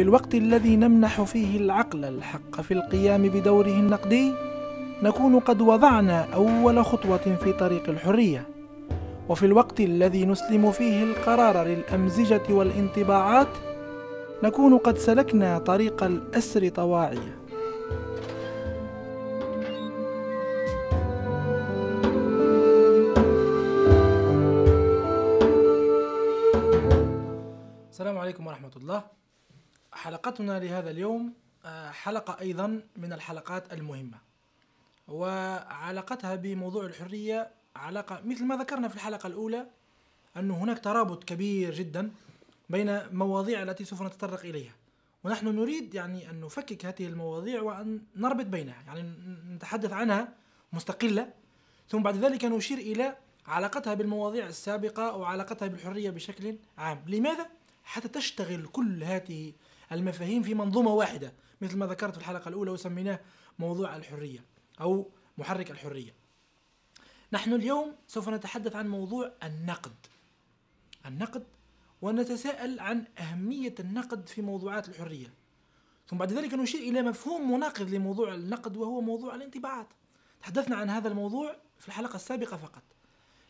في الوقت الذي نمنح فيه العقل الحق في القيام بدوره النقدي نكون قد وضعنا أول خطوة في طريق الحرية وفي الوقت الذي نسلم فيه القرار للأمزجة والانطباعات نكون قد سلكنا طريق الأسر طواعية السلام عليكم ورحمة الله حلقتنا لهذا اليوم آه، حلقة أيضا من الحلقات المهمة وعلاقتها بموضوع الحرية علاقة مثل ما ذكرنا في الحلقة الأولى أنه هناك ترابط كبير جدا بين مواضيع التي سوف نتطرق إليها ونحن نريد يعني أن نفكك هذه المواضيع وأن نربط بينها يعني نتحدث عنها مستقلة ثم بعد ذلك نشير إلى علاقتها بالمواضيع السابقة وعلاقتها بالحرية بشكل عام لماذا؟ حتى تشتغل كل هذه المفاهيم في منظومة واحدة مثل ما ذكرت في الحلقة الأولى وسميناه موضوع الحرية أو محرك الحرية نحن اليوم سوف نتحدث عن موضوع النقد النقد ونتساءل عن أهمية النقد في موضوعات الحرية ثم بعد ذلك نشير إلى مفهوم مناقض لموضوع النقد وهو موضوع الانطباعات تحدثنا عن هذا الموضوع في الحلقة السابقة فقط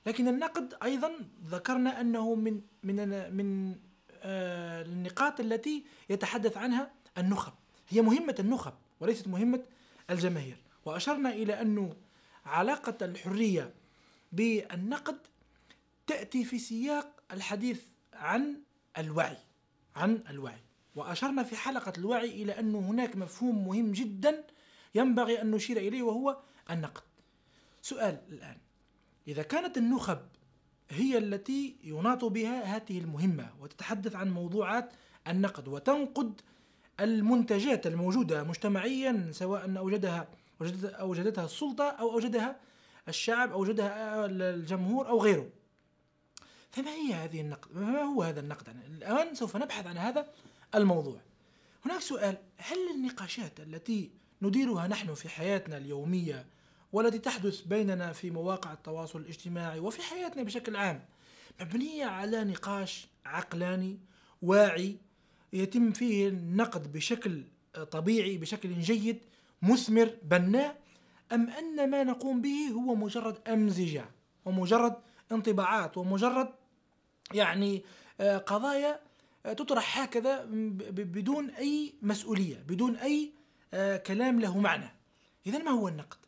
لكن النقد أيضا ذكرنا أنه من من من النقاط آه، التي يتحدث عنها النخب هي مهمة النخب وليست مهمة الجماهير وأشرنا إلى أن علاقة الحرية بالنقد تأتي في سياق الحديث عن الوعي عن الوعي وأشرنا في حلقة الوعي إلى أن هناك مفهوم مهم جدا ينبغي أن نشير إليه وهو النقد سؤال الآن إذا كانت النخب هي التي يناط بها هذه المهمة وتتحدث عن موضوعات النقد وتنقد المنتجات الموجودة مجتمعيا سواء أوجدها أوجدتها السلطة أو أوجدها الشعب أو أوجدها الجمهور أو غيره فما هي هذه النقد؟ ما هو هذا النقد؟ يعني الآن سوف نبحث عن هذا الموضوع هناك سؤال هل النقاشات التي نديرها نحن في حياتنا اليومية والتي تحدث بيننا في مواقع التواصل الاجتماعي وفي حياتنا بشكل عام مبنيه على نقاش عقلاني واعي يتم فيه النقد بشكل طبيعي بشكل جيد مثمر بناء ام ان ما نقوم به هو مجرد امزجه ومجرد انطباعات ومجرد يعني آه، قضايا آه، تطرح هكذا بدون اي مسؤوليه بدون اي آه، كلام له معنى اذا ما هو النقد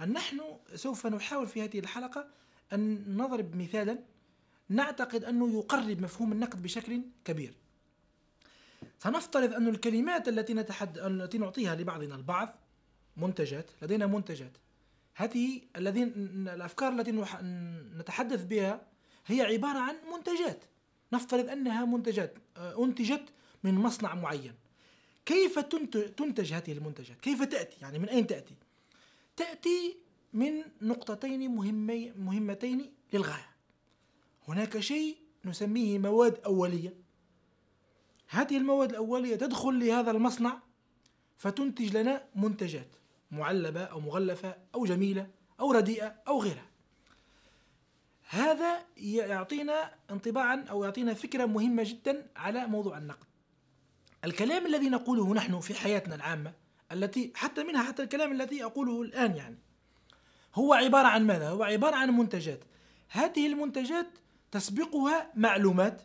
أن نحن سوف نحاول في هذه الحلقة أن نضرب مثالا نعتقد أنه يقرب مفهوم النقد بشكل كبير سنفترض أن الكلمات التي, نتحد... التي نعطيها لبعضنا البعض منتجات لدينا منتجات هذه الذين الأفكار التي نح... نتحدث بها هي عبارة عن منتجات نفترض أنها منتجات آه، أنتجت من مصنع معين كيف تنتج هذه المنتجات؟ كيف تأتي؟ يعني من أين تأتي؟ تأتي من نقطتين مهمي مهمتين للغاية هناك شيء نسميه مواد أولية هذه المواد الأولية تدخل لهذا المصنع فتنتج لنا منتجات معلبة أو مغلفة أو جميلة أو رديئة أو غيرها هذا يعطينا انطباعا أو يعطينا فكرة مهمة جدا على موضوع النقد الكلام الذي نقوله نحن في حياتنا العامة التي حتى منها حتى الكلام الذي أقوله الآن يعني هو عبارة عن ماذا؟ هو عبارة عن منتجات هذه المنتجات تسبقها معلومات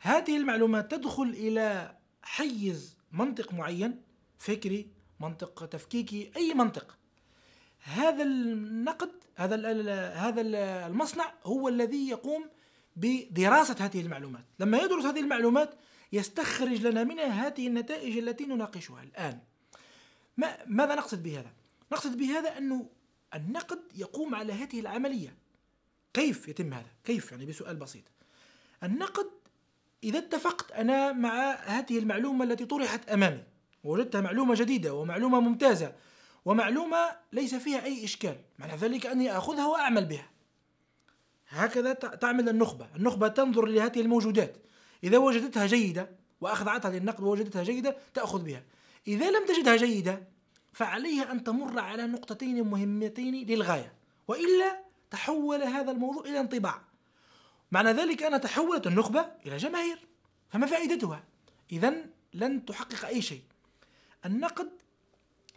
هذه المعلومات تدخل إلى حيز منطق معين فكري منطق تفكيكي أي منطق هذا النقد هذا هذا المصنع هو الذي يقوم بدراسة هذه المعلومات لما يدرس هذه المعلومات يستخرج لنا منها هذه النتائج التي نناقشها الآن ما ماذا نقصد بهذا؟ نقصد بهذا أنه النقد يقوم على هذه العملية كيف يتم هذا؟ كيف يعني بسؤال بسيط النقد إذا اتفقت أنا مع هذه المعلومة التي طرحت أمامي وجدتها معلومة جديدة ومعلومة ممتازة ومعلومة ليس فيها أي إشكال معنى ذلك أني أخذها وأعمل بها هكذا تعمل النخبة النخبة تنظر لهذه الموجودات إذا وجدتها جيدة وأخضعتها للنقد ووجدتها جيدة تأخذ بها إذا لم تجدها جيدة فعليها أن تمر على نقطتين مهمتين للغاية وإلا تحول هذا الموضوع إلى انطباع معنى ذلك أن تحولت النخبة إلى جماهير فما فائدتها؟ إذا لن تحقق أي شيء النقد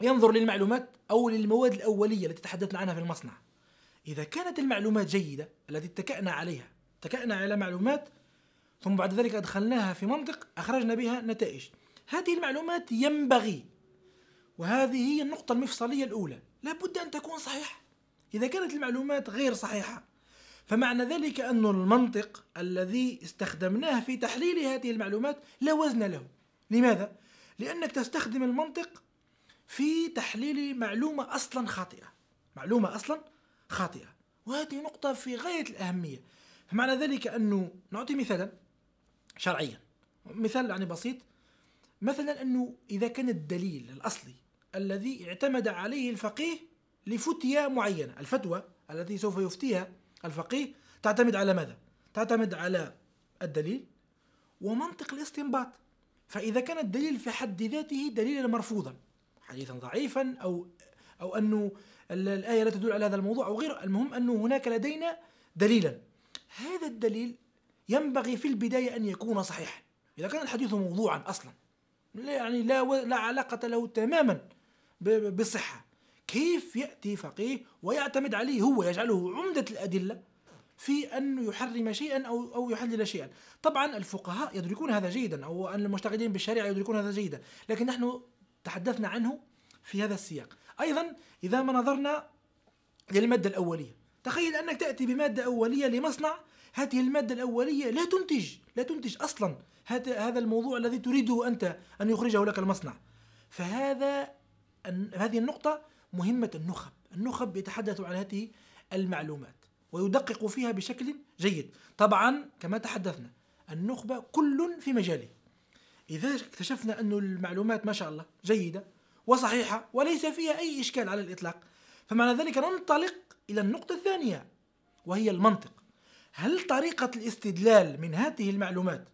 ينظر للمعلومات أو للمواد الأولية التي تحدثنا عنها في المصنع إذا كانت المعلومات جيدة التي اتكأنا عليها اتكأنا على معلومات ثم بعد ذلك أدخلناها في منطق أخرجنا بها نتائج هذه المعلومات ينبغي وهذه هي النقطة المفصلية الأولى لابد أن تكون صحيحة إذا كانت المعلومات غير صحيحة فمعنى ذلك أن المنطق الذي استخدمناه في تحليل هذه المعلومات لا وزن له لماذا؟ لأنك تستخدم المنطق في تحليل معلومة أصلا خاطئة معلومة أصلا خاطئة وهذه نقطة في غاية الأهمية فمعنى ذلك أنه نعطي مثالا شرعيا مثال يعني بسيط مثلا أنه إذا كان الدليل الأصلي الذي اعتمد عليه الفقيه لفتية معينة الفتوى التي سوف يفتيها الفقيه تعتمد على ماذا؟ تعتمد على الدليل ومنطق الاستنباط فإذا كان الدليل في حد ذاته دليلا مرفوضا حديثا ضعيفا أو أو أنه الآية لا تدل على هذا الموضوع أو غيره المهم أنه هناك لدينا دليلا هذا الدليل ينبغي في البداية أن يكون صحيحا إذا كان الحديث موضوعا أصلا لا يعني لا, و... لا علاقة له تماما ب... بصحة كيف يأتي فقيه ويعتمد عليه هو يجعله عمدة الأدلة في أن يحرم شيئا أو أو يحلل شيئا طبعا الفقهاء يدركون هذا جيدا أو أن المشتغلين بالشريعة يدركون هذا جيدا لكن نحن تحدثنا عنه في هذا السياق أيضا إذا ما نظرنا للمادة الأولية تخيل أنك تأتي بمادة أولية لمصنع هذه المادة الأولية لا تنتج لا تنتج أصلا هذا الموضوع الذي تريده أنت أن يخرجه لك المصنع فهذا هذه النقطة مهمة النخب النخب يتحدث عن هذه المعلومات ويدقق فيها بشكل جيد طبعا كما تحدثنا النخبة كل في مجاله إذا اكتشفنا أن المعلومات ما شاء الله جيدة وصحيحة وليس فيها أي إشكال على الإطلاق فمعنى ذلك ننطلق إلى النقطة الثانية وهي المنطق هل طريقة الاستدلال من هذه المعلومات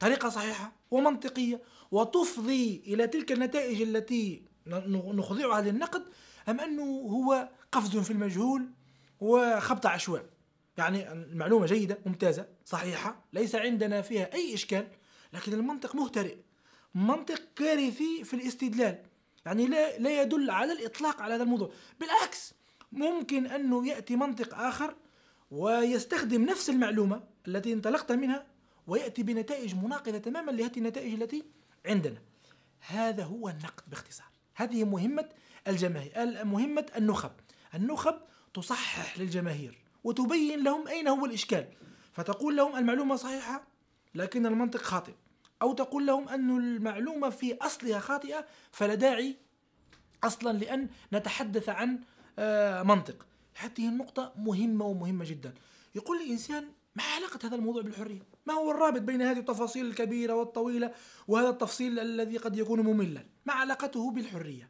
طريقة صحيحة ومنطقية وتفضي إلى تلك النتائج التي نخضعها للنقد أم أنه هو قفز في المجهول وخبط عشواء يعني المعلومة جيدة ممتازة صحيحة ليس عندنا فيها أي إشكال لكن المنطق مهترئ منطق كارثي في الاستدلال يعني لا, لا يدل على الإطلاق على هذا الموضوع بالعكس ممكن أنه يأتي منطق آخر ويستخدم نفس المعلومة التي انطلقت منها ويأتي بنتائج مناقضة تماما لهذه النتائج التي عندنا هذا هو النقد باختصار هذه مهمة الجماهير مهمة النخب النخب تصحح للجماهير وتبين لهم أين هو الإشكال فتقول لهم المعلومة صحيحة لكن المنطق خاطئ أو تقول لهم أن المعلومة في أصلها خاطئة فلا داعي أصلا لأن نتحدث عن آه، منطق هذه النقطة مهمة ومهمة جدا يقول الإنسان ما علاقة هذا الموضوع بالحرية؟ ما هو الرابط بين هذه التفاصيل الكبيرة والطويلة وهذا التفصيل الذي قد يكون مملا؟ ما علاقته بالحرية؟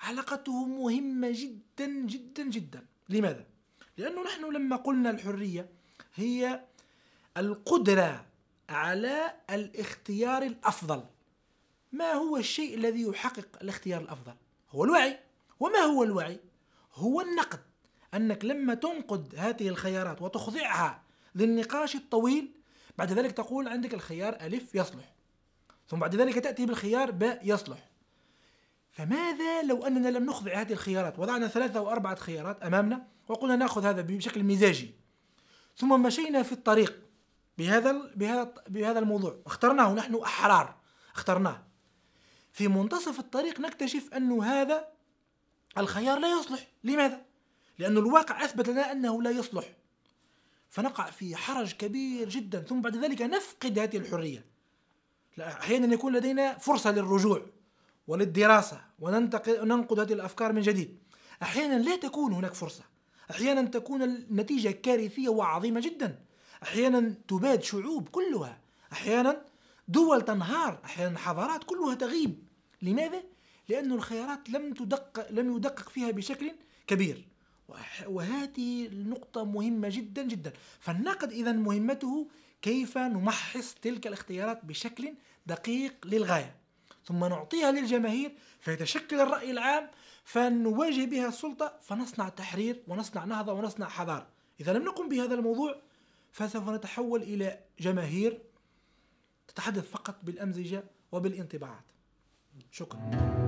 علاقته مهمة جدا جدا جدا لماذا؟ لأنه نحن لما قلنا الحرية هي القدرة على الاختيار الأفضل ما هو الشيء الذي يحقق الاختيار الأفضل؟ هو الوعي وما هو الوعي؟ هو النقد أنك لما تنقد هذه الخيارات وتخضعها للنقاش الطويل بعد ذلك تقول عندك الخيار ألف يصلح ثم بعد ذلك تأتي بالخيار باء يصلح فماذا لو أننا لم نخضع هذه الخيارات وضعنا ثلاثة أو أربعة خيارات أمامنا وقلنا نأخذ هذا بشكل مزاجي ثم مشينا في الطريق بهذا بهذا بهذا الموضوع اخترناه نحن أحرار اخترناه في منتصف الطريق نكتشف أن هذا الخيار لا يصلح لماذا؟ لأن الواقع أثبت لنا أنه لا يصلح فنقع في حرج كبير جدا ثم بعد ذلك نفقد هذه الحرية أحيانا يكون لدينا فرصة للرجوع وللدراسة وننقد هذه الأفكار من جديد أحيانا لا تكون هناك فرصة أحيانا تكون النتيجة كارثية وعظيمة جدا أحيانا تباد شعوب كلها أحيانا دول تنهار أحيانا حضارات كلها تغيب لماذا؟ لأن الخيارات لم تدق... لم يدقق فيها بشكل كبير وهذه النقطة مهمة جدا جدا فالنقد إذا مهمته كيف نمحص تلك الاختيارات بشكل دقيق للغاية ثم نعطيها للجماهير فيتشكل الرأي العام فنواجه بها السلطة فنصنع تحرير ونصنع نهضة ونصنع حضارة إذا لم نقم بهذا الموضوع فسوف نتحول إلى جماهير تتحدث فقط بالأمزجة وبالانطباعات شكرا